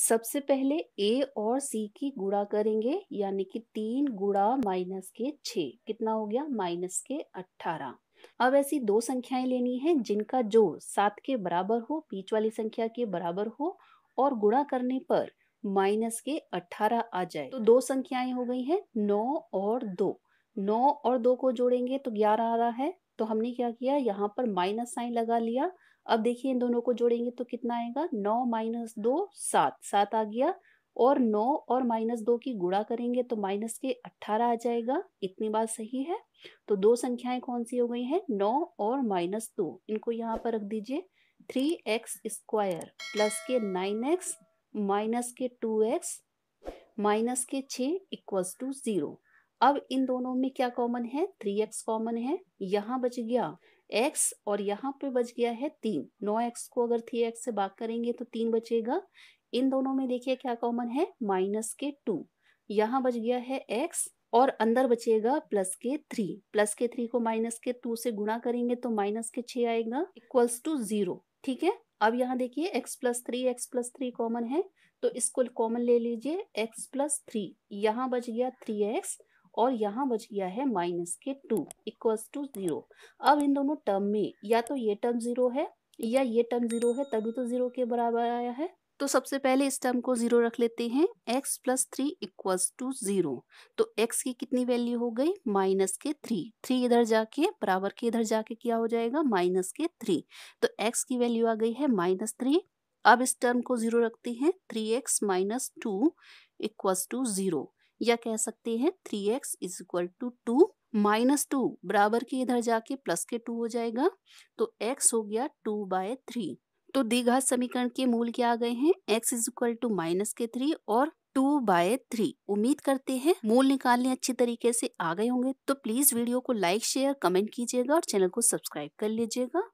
सबसे पहले ए और सी की गुड़ा करेंगे यानी कि तीन गुड़ा माइनस के छ कितना हो गया माइनस के अठारह अब ऐसी दो संख्याएं लेनी है जिनका जोड़ सात के बराबर हो बीच वाली संख्या के बराबर हो और गुड़ा करने पर माइनस के अठारह आ जाए तो दो संख्याएं हो गई हैं नौ और दो नौ और दो को जोड़ेंगे तो ग्यारह आ रहा है तो हमने क्या किया यहाँ पर माइनस साइन लगा लिया अब देखिए इन दोनों को जोड़ेंगे तो कितना आएगा नौ माइनस दो सात सात आ गया और नौ और माइनस दो की गुड़ा करेंगे तो माइनस के अट्ठारह आ जाएगा इतनी बात सही है तो दो संख्याएं कौन सी हो गई हैं नौ और माइनस दो इनको यहाँ पर रख दीजिए थ्री एक्स स्क्वायर प्लस के नाइन एक्स माइनस के टू एक्स माइनस के छ इक्वल्स टू ज़ीरो अब इन दोनों में क्या कॉमन है थ्री एक्स कॉमन है यहाँ बच गया एक्स और यहाँ पे बच गया है तीन नौ एक्स को अगर थ्री एक्स से बात करेंगे तो तीन बचेगा इन दोनों में देखिए क्या कॉमन है माइनस के टू यहाँ बच गया है एक्स और अंदर बचेगा प्लस के थ्री प्लस के थ्री को माइनस के टू से गुणा करेंगे तो माइनस के छ आएगा इक्वल्स टू जीरो ठीक है अब यहाँ देखिए x plus three x plus three common है तो इसको कॉमन ले लीजिए एक्स प्लस थ्री यहाँ बच गया थ्री एक्स और यहाँ बच गया है माइनस के टू इक्वल्स टू जीरो अब इन दोनों टर्म में या तो ये टर्म जीरो है या ये टर्म जीरो है तभी तो जीरो के बराबर आया है तो सबसे पहले इस टर्म को जीरो रख लेते हैं x plus three equals to zero तो x की कितनी वैल्यू हो गई माइनस के थ्री थ्री इधर जाके बराबर के इधर जाके क्या हो जाएगा माइनस के थ्री तो x की वैल्यू आ गई है माइनस थ्री अब इस टर्म को जीरो रखते हैं three x minus two equals to zero या कह सकते हैं three x is equal to two minus two बराबर के इधर जाके प्लस के टू हो जाएगा तो एक्स हो गया टू बाय थ्री तो द्विघात समीकरण के मूल क्या आ गए हैं x is equal to minus के थ्री और टू बाय थ्री उम्मीद करते हैं मूल निकालने अच्छी तरीके से आ गए होंगे तो प्लीज वीडियो को लाइक शेयर कमेंट कीजिएगा और चैनल को सब्सक्राइब कर लीजिएगा